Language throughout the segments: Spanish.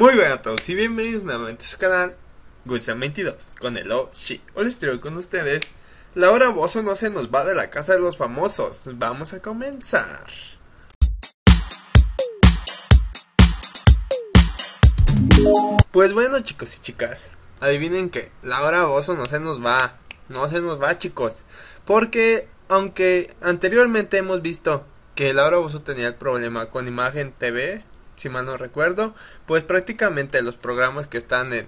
Muy buenas a todos y bienvenidos nuevamente a su canal Gusta 22 con el Oshi. Hoy les traigo con ustedes Laura Bozo no se nos va de la casa de los famosos. Vamos a comenzar. Pues bueno chicos y chicas, adivinen que Laura Bozo no se nos va. No se nos va chicos. Porque aunque anteriormente hemos visto que Laura Bozo tenía el problema con Imagen TV, si mal no recuerdo, pues prácticamente los programas que están en,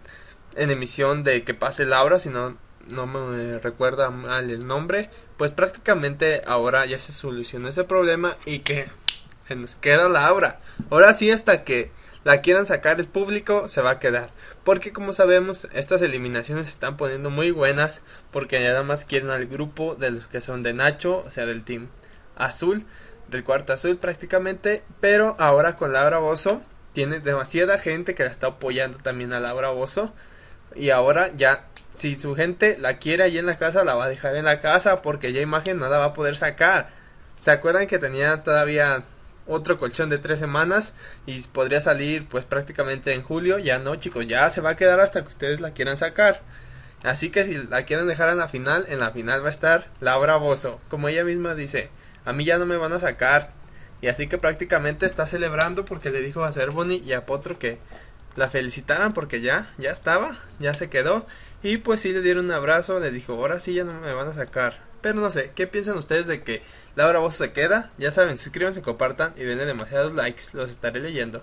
emisión de Que pase Laura, si no, no me recuerda mal el nombre, pues prácticamente ahora ya se solucionó ese problema y que se nos queda Laura. Ahora sí hasta que la quieran sacar el público se va a quedar. Porque como sabemos, estas eliminaciones se están poniendo muy buenas porque nada más quieren al grupo de los que son de Nacho, o sea, del team azul del Cuarto Azul prácticamente, pero ahora con Laura Bozo tiene demasiada gente que la está apoyando también a Laura Bozo y ahora ya si su gente la quiere ahí en la casa la va a dejar en la casa porque ya imagen no la va a poder sacar. ¿Se acuerdan que tenía todavía otro colchón de tres semanas y podría salir pues prácticamente en julio? Ya no chicos, ya se va a quedar hasta que ustedes la quieran sacar. Así que si la quieren dejar en la final, en la final va a estar Laura Bozo, como ella misma dice a mí ya no me van a sacar. Y así que prácticamente está celebrando porque le dijo a Cervoni y a Potro que la felicitaran porque ya, ya estaba, ya se quedó. Y pues sí le dieron un abrazo, le dijo, ahora sí ya no me van a sacar. Pero no sé, ¿qué piensan ustedes de que Laura vos se queda? Ya saben, suscríbanse, compartan y denle demasiados likes, los estaré leyendo.